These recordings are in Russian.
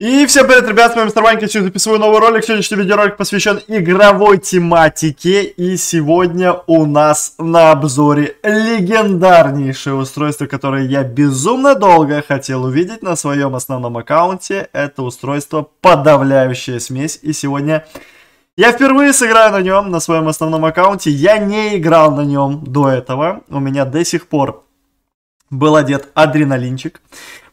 И всем привет, ребят, с вами Мистер Ванька, сегодня записываю новый ролик. Сегодняшний видеоролик посвящен игровой тематике. И сегодня у нас на обзоре легендарнейшее устройство, которое я безумно долго хотел увидеть на своем основном аккаунте. Это устройство подавляющая смесь. И сегодня я впервые сыграю на нем, на своем основном аккаунте. Я не играл на нем до этого. У меня до сих пор был одет адреналинчик.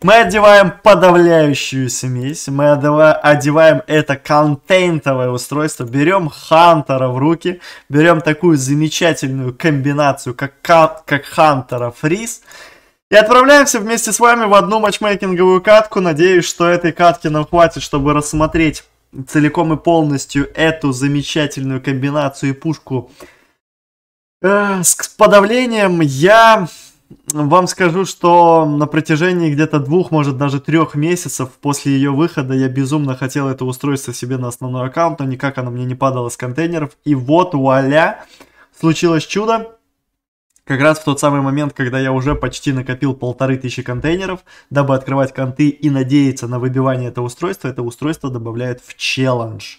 Мы одеваем подавляющую смесь, мы одеваем это контентовое устройство, берем Хантера в руки, берем такую замечательную комбинацию, как, как Хантера Фриз, и отправляемся вместе с вами в одну матчмейкинговую катку. Надеюсь, что этой катки нам хватит, чтобы рассмотреть целиком и полностью эту замечательную комбинацию и пушку э, с подавлением я вам скажу, что на протяжении где-то двух, может даже трех месяцев после ее выхода я безумно хотел это устройство себе на основной аккаунт, но никак оно мне не падало с контейнеров. И вот, вуаля, случилось чудо. Как раз в тот самый момент, когда я уже почти накопил полторы тысячи контейнеров, дабы открывать конты и надеяться на выбивание этого устройства, это устройство добавляет в челлендж.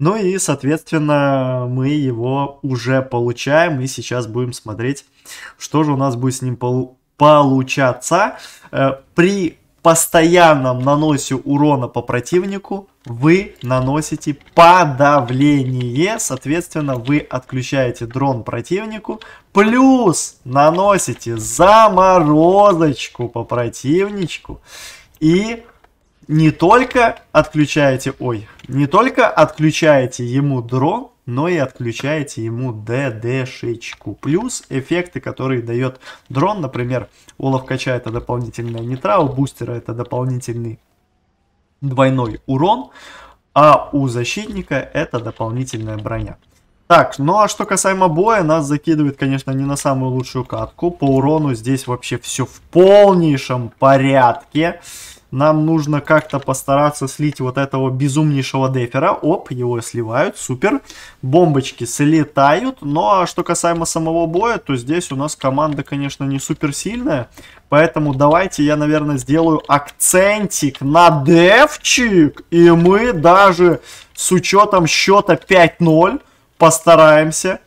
Ну и, соответственно, мы его уже получаем, и сейчас будем смотреть, что же у нас будет с ним пол получаться. Э, при постоянном наносе урона по противнику вы наносите подавление, соответственно, вы отключаете дрон противнику, плюс наносите заморозочку по противничку и не только отключаете, ой, не только отключаете ему дрон, но и отключаете ему ДДшечку. Плюс эффекты, которые дает дрон, например, уловкача это дополнительная нитра, у бустера это дополнительный двойной урон, а у защитника это дополнительная броня. Так, ну а что касаемо боя, нас закидывает, конечно, не на самую лучшую катку. По урону здесь вообще все в полнейшем порядке. Нам нужно как-то постараться слить вот этого безумнейшего дефера. Оп, его сливают, супер. Бомбочки слетают. Но ну, а что касаемо самого боя, то здесь у нас команда, конечно, не супер сильная. Поэтому давайте я, наверное, сделаю акцентик на девчик. И мы даже с учетом счета 5-0 постараемся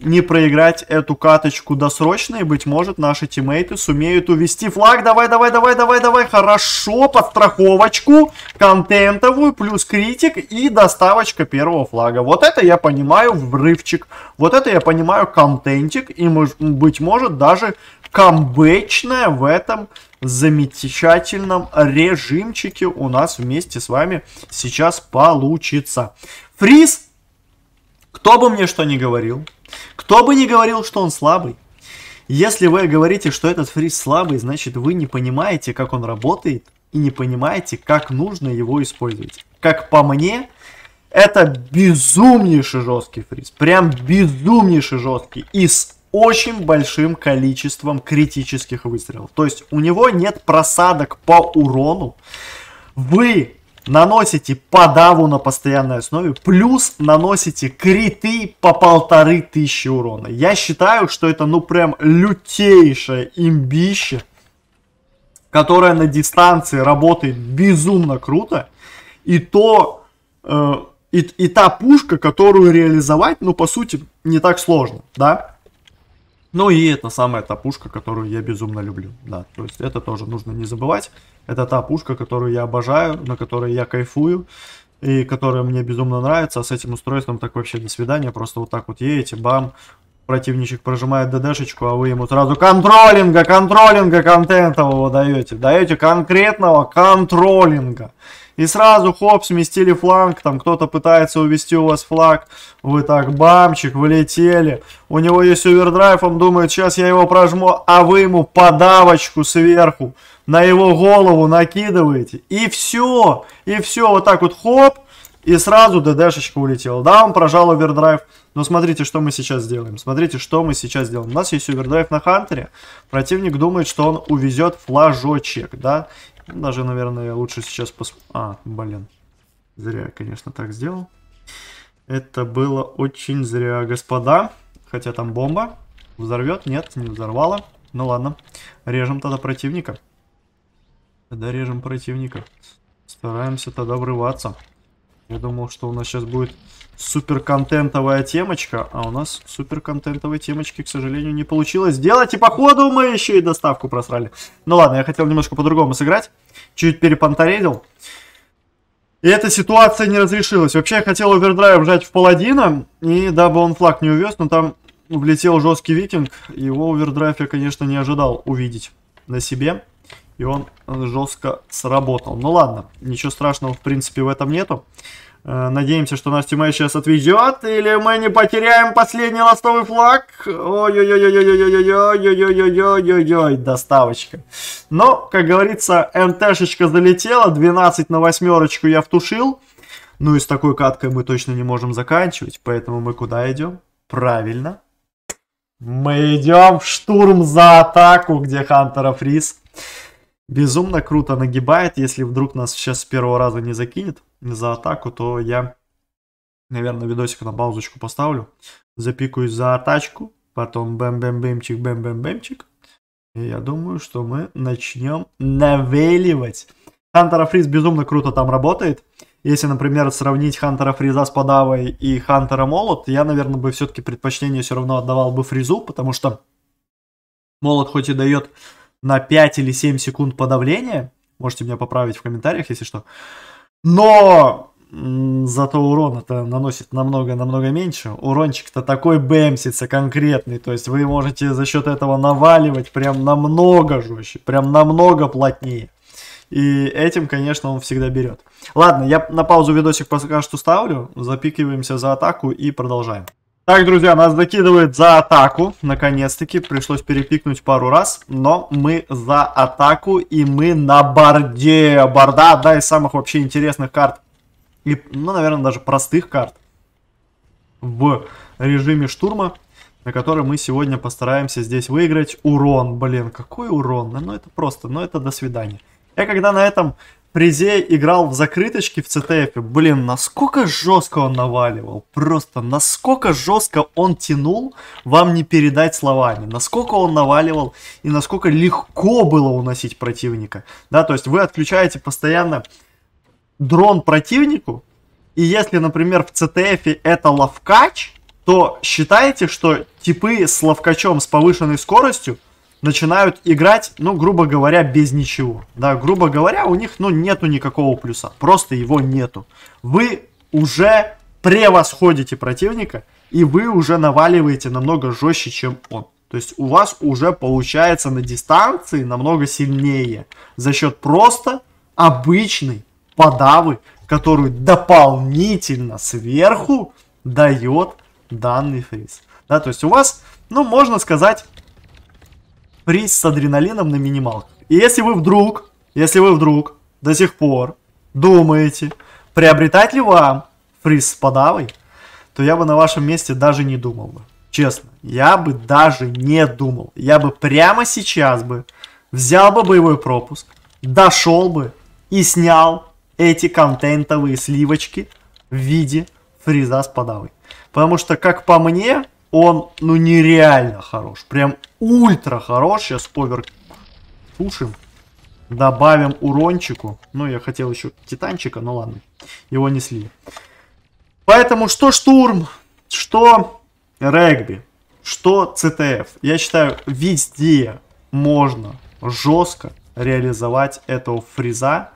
не проиграть эту каточку досрочно, и, быть может, наши тиммейты сумеют увести флаг. Давай, давай, давай, давай, давай. Хорошо, подстраховочку контентовую, плюс критик и доставочка первого флага. Вот это я понимаю врывчик, вот это я понимаю контентик, и, быть может, даже камбэчная в этом замечательном режимчике у нас вместе с вами сейчас получится. Фриз! Кто бы мне что ни говорил, кто бы ни говорил, что он слабый, если вы говорите, что этот фриз слабый, значит вы не понимаете, как он работает, и не понимаете, как нужно его использовать. Как по мне, это безумнейший жесткий фриз. Прям безумнейший жесткий. И с очень большим количеством критических выстрелов. То есть у него нет просадок по урону. Вы наносите подаву на постоянной основе, плюс наносите криты по полторы тысячи урона. Я считаю, что это ну прям лютейшее имбище, которое на дистанции работает безумно круто. И то, э, и, и та пушка, которую реализовать, ну по сути, не так сложно, да? Ну и это самая та пушка, которую я безумно люблю. Да, то есть это тоже нужно не забывать. Это та пушка, которую я обожаю, на которой я кайфую. И которая мне безумно нравится, а с этим устройством так вообще до свидания. Просто вот так вот едете, бам, Противничек прожимает ДДшечку, а вы ему сразу контролинга, контролинга контентового даете. Даете конкретного контролинга. И сразу, хоп, сместили фланг, там кто-то пытается увести у вас флаг. Вы так, бамчик, вылетели. У него есть овердрайв, он думает, сейчас я его прожму, а вы ему подавочку сверху на его голову накидываете. И все, и все, вот так вот, хоп, и сразу ДДшечка улетела. Да, он прожал овердрайв, но «Ну, смотрите, что мы сейчас сделаем. Смотрите, что мы сейчас сделаем. У нас есть овердрайв на Хантере. Противник думает, что он увезет флажочек, да? Ну, даже, наверное, лучше сейчас пос... А, блин. Зря я, конечно, так сделал. Это было очень зря, господа. Хотя там бомба. Взорвет? Нет, не взорвала. Ну ладно. Режем тогда противника. Тогда режем противника. Стараемся тогда врываться. Я думал, что у нас сейчас будет супер контентовая темочка, а у нас супер контентовой темочки, к сожалению, не получилось сделать. И походу мы еще и доставку просрали. Ну ладно, я хотел немножко по-другому сыграть. Чуть перепонтаредил. И эта ситуация не разрешилась. Вообще я хотел овердрайв жать в паладина, и дабы он флаг не увез, но там влетел жесткий викинг. Его овердрайв я, конечно, не ожидал увидеть на себе и он жестко сработал. Ну ладно, ничего страшного в принципе в этом нету. Э, надеемся, что наш тиммейт сейчас отведет, или мы не потеряем последний ластовый флаг. Ой-ой-ой-ой-ой-ой-ой-ой-ой-ой-ой-ой-ой, ой доставочка. Но, как говорится, НТшечка залетела, 12 на восьмерочку я втушил. Ну и с такой каткой мы точно не можем заканчивать, поэтому мы куда идем? Правильно. Мы идем в штурм за атаку, где Хантера Фриз. Безумно круто нагибает. Если вдруг нас сейчас с первого раза не закинет за атаку, то я, наверное, видосик на паузочку поставлю. Запикаюсь за атачку. Потом бэм-бэм-бэмчик, бэм-бэм-бэмчик. И я думаю, что мы начнем навеливать. Хантера Фриз безумно круто там работает. Если, например, сравнить Хантера Фриза с Подавой и Хантера Молот, я, наверное, бы все-таки предпочтение все равно отдавал бы Фризу, потому что Молот хоть и дает на 5 или 7 секунд подавления. Можете меня поправить в комментариях, если что. Но зато урон это наносит намного-намного меньше. Урончик-то такой бэмсится конкретный, то есть вы можете за счет этого наваливать прям намного жестче, прям намного плотнее. И этим, конечно, он всегда берет. Ладно, я на паузу видосик пока что ставлю, запикиваемся за атаку и продолжаем. Так, друзья, нас закидывает за атаку. Наконец-таки пришлось перепикнуть пару раз. Но мы за атаку и мы на борде. Борда одна из самых вообще интересных карт. И, ну, наверное, даже простых карт в режиме штурма, на который мы сегодня постараемся здесь выиграть урон. Блин, какой урон? Ну, это просто, ну, это до свидания. Я когда на этом призе играл в закрыточки в ЦТФ. Блин, насколько жестко он наваливал. Просто насколько жестко он тянул, вам не передать словами. Насколько он наваливал и насколько легко было уносить противника. Да, то есть вы отключаете постоянно дрон противнику. И если, например, в ЦТФ это ловкач, то считаете, что типы с ловкачом с повышенной скоростью начинают играть, ну, грубо говоря, без ничего. Да, грубо говоря, у них, ну, нету никакого плюса. Просто его нету. Вы уже превосходите противника, и вы уже наваливаете намного жестче, чем он. То есть у вас уже получается на дистанции намного сильнее за счет просто обычной подавы, которую дополнительно сверху дает данный фриз. Да, то есть у вас, ну, можно сказать, пресс с адреналином на минималках. И если вы вдруг, если вы вдруг до сих пор думаете, приобретать ли вам фриз с подавой, то я бы на вашем месте даже не думал бы. Честно, я бы даже не думал. Я бы прямо сейчас бы взял бы боевой пропуск, дошел бы и снял эти контентовые сливочки в виде фриза с подавой. Потому что, как по мне, он, ну, нереально хорош. Прям ультра хорош. Сейчас овер тушим. Добавим урончику. Ну, я хотел еще титанчика, но ладно. Его не слили. Поэтому что штурм, что регби, что ЦТФ. Я считаю, везде можно жестко реализовать этого фриза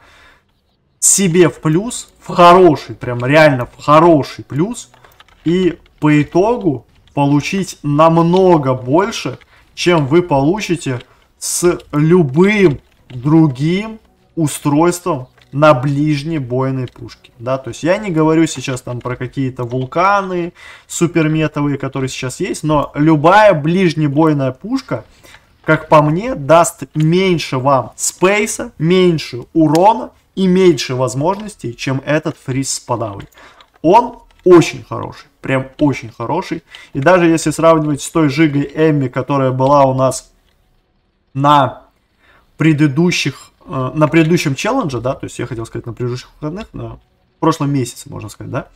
себе в плюс, в хороший, прям реально в хороший плюс. И по итогу получить намного больше, чем вы получите с любым другим устройством на ближней бойной пушке. Да, то есть я не говорю сейчас там про какие-то вулканы суперметовые, которые сейчас есть, но любая ближнебойная пушка, как по мне, даст меньше вам спейса, меньше урона и меньше возможностей, чем этот фриз с подавой. Он очень хороший прям очень хороший. И даже если сравнивать с той жигой Эмми, которая была у нас на предыдущих, э, на предыдущем челлендже, да, то есть я хотел сказать на предыдущих выходных, на прошлом месяце, можно сказать, да,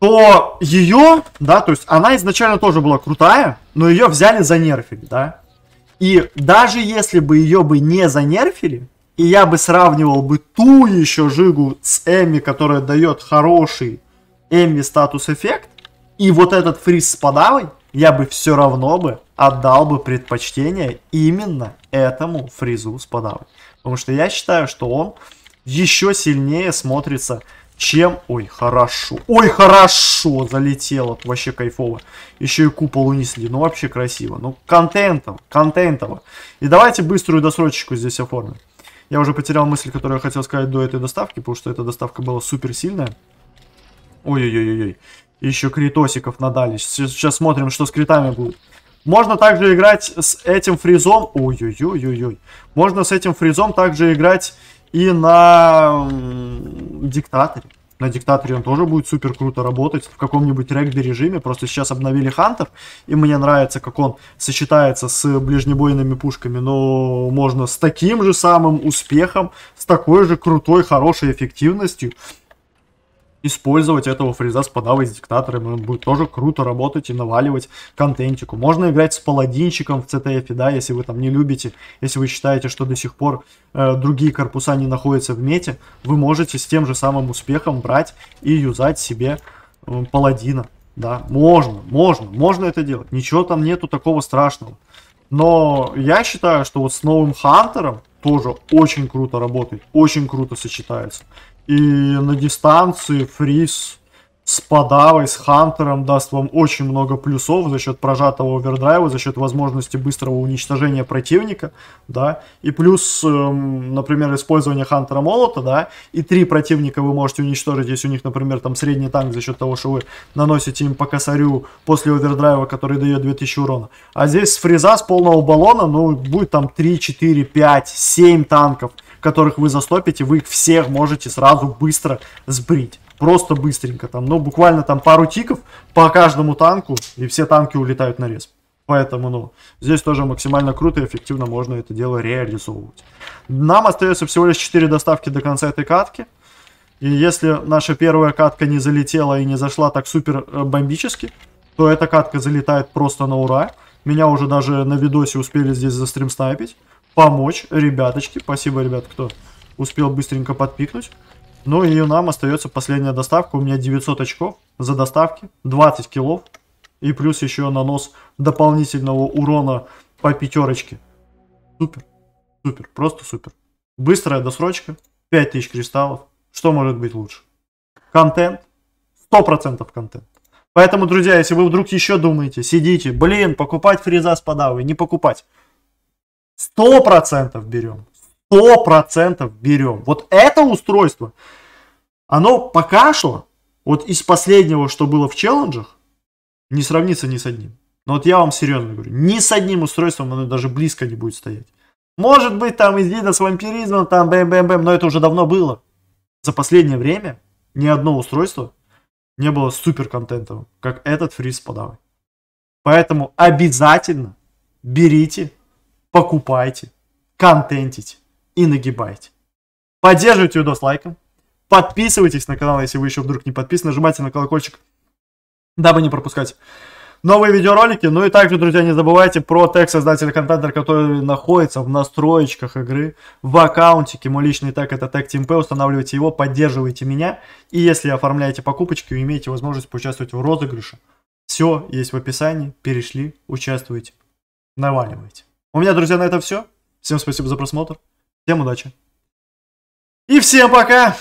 то ее, да, то есть она изначально тоже была крутая, но ее взяли за нерфили, да. И даже если бы ее бы не занерфили, и я бы сравнивал бы ту еще жигу с Эми, которая дает хороший Envy статус эффект, и вот этот фриз с подавой, я бы все равно бы отдал бы предпочтение именно этому фризу с подавой. Потому что я считаю, что он еще сильнее смотрится, чем... Ой, хорошо. Ой, хорошо залетело. Вообще кайфово. Еще и купол унесли. Ну, вообще красиво. Ну, контентом. Контентово. И давайте быструю досрочку здесь оформим. Я уже потерял мысль, которую я хотел сказать до этой доставки, потому что эта доставка была супер сильная. Ой-ой-ой-ой. Еще критосиков надали. Сейчас, смотрим, что с критами будет. Можно также играть с этим фризом. Ой-ой-ой-ой-ой. Можно с этим фризом также играть и на диктаторе. На диктаторе он тоже будет супер круто работать в каком-нибудь регби режиме. Просто сейчас обновили Хантер, и мне нравится, как он сочетается с ближнебойными пушками. Но можно с таким же самым успехом, с такой же крутой, хорошей эффективностью использовать этого фриза с подавой с диктаторами он будет тоже круто работать и наваливать контентику. Можно играть с паладинчиком в CTF, да, если вы там не любите, если вы считаете, что до сих пор э, другие корпуса не находятся в мете, вы можете с тем же самым успехом брать и юзать себе э, паладина. Да, можно, можно, можно это делать. Ничего там нету такого страшного. Но я считаю, что вот с новым Хантером тоже очень круто работает, очень круто сочетается. И на дистанции фриз с подавой, с хантером даст вам очень много плюсов за счет прожатого овердрайва, за счет возможности быстрого уничтожения противника, да, и плюс, эм, например, использование хантера молота, да, и три противника вы можете уничтожить, если у них, например, там средний танк за счет того, что вы наносите им по косарю после овердрайва, который дает 2000 урона. А здесь фриза с полного баллона, ну, будет там 3, 4, 5, 7 танков, которых вы застопите, вы их всех можете сразу быстро сбрить. Просто быстренько там, ну буквально там пару тиков по каждому танку, и все танки улетают на респ. Поэтому, ну, здесь тоже максимально круто и эффективно можно это дело реализовывать. Нам остается всего лишь 4 доставки до конца этой катки. И если наша первая катка не залетела и не зашла так супер э, бомбически, то эта катка залетает просто на ура. Меня уже даже на видосе успели здесь застримснайпить помочь, ребяточки. Спасибо, ребят, кто успел быстренько подпикнуть. Ну и нам остается последняя доставка. У меня 900 очков за доставки, 20 килов. И плюс еще нанос дополнительного урона по пятерочке. Супер, супер, просто супер. Быстрая досрочка, 5000 кристаллов. Что может быть лучше? Контент, 100% контент. Поэтому, друзья, если вы вдруг еще думаете, сидите, блин, покупать фреза с подавой, не покупать. Сто процентов берем. Сто процентов берем. Вот это устройство, оно пока что, вот из последнего, что было в челленджах, не сравнится ни с одним. Но вот я вам серьезно говорю, ни с одним устройством оно даже близко не будет стоять. Может быть, там из вида с вампиризмом, там бэм-бэм-бэм, но это уже давно было. За последнее время ни одно устройство не было супер контентовым, как этот фриз подавай Поэтому обязательно берите покупайте, контентите и нагибайте. Поддерживайте видос лайком, подписывайтесь на канал, если вы еще вдруг не подписаны, нажимайте на колокольчик, дабы не пропускать новые видеоролики. Ну и также, друзья, не забывайте про тег создателя контента, который находится в настроечках игры, в аккаунтике. Мой личный тег это тег TeamP, устанавливайте его, поддерживайте меня. И если оформляете покупочки, вы имеете возможность поучаствовать в розыгрыше. Все есть в описании, перешли, участвуйте, наваливайте. У меня, друзья, на этом все. Всем спасибо за просмотр. Всем удачи. И всем пока!